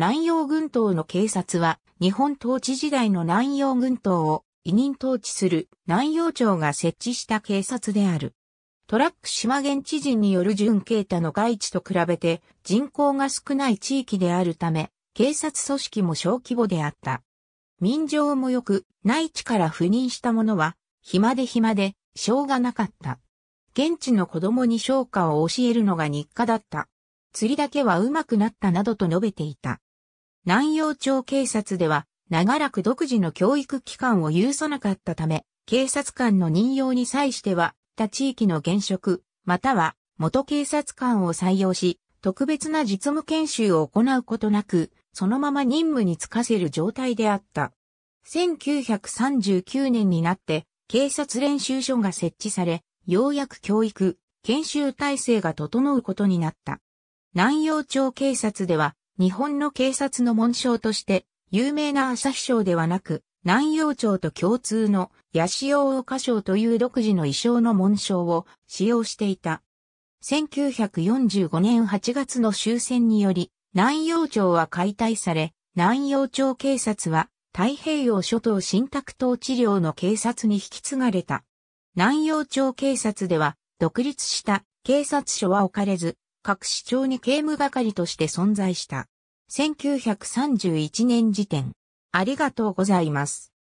南洋群島の警察は、日本統治時代の南洋群島を委任統治する南洋庁が設置した警察である。トラック島現知人による準警太の外地と比べて人口が少ない地域であるため、警察組織も小規模であった。民情も良く、内地から赴任した者は、暇で暇で、しょうがなかった。現地の子供に消化を教えるのが日課だった。釣りだけは上手くなったなどと述べていた。南洋町警察では、長らく独自の教育機関を有さなかったため、警察官の任用に際しては、他地域の現職、または元警察官を採用し、特別な実務研修を行うことなく、そのまま任務に就かせる状態であった。1939年になって、警察練習所が設置され、ようやく教育、研修体制が整うことになった。南洋町警察では、日本の警察の紋章として、有名な朝日省ではなく、南洋町と共通の八潮岡省という独自の衣装の紋章を使用していた。1945年8月の終戦により、南洋町は解体され、南洋町警察は太平洋諸島新宅統治領の警察に引き継がれた。南洋町警察では、独立した警察署は置かれず、各市長に刑務係として存在した。1931年時点。ありがとうございます。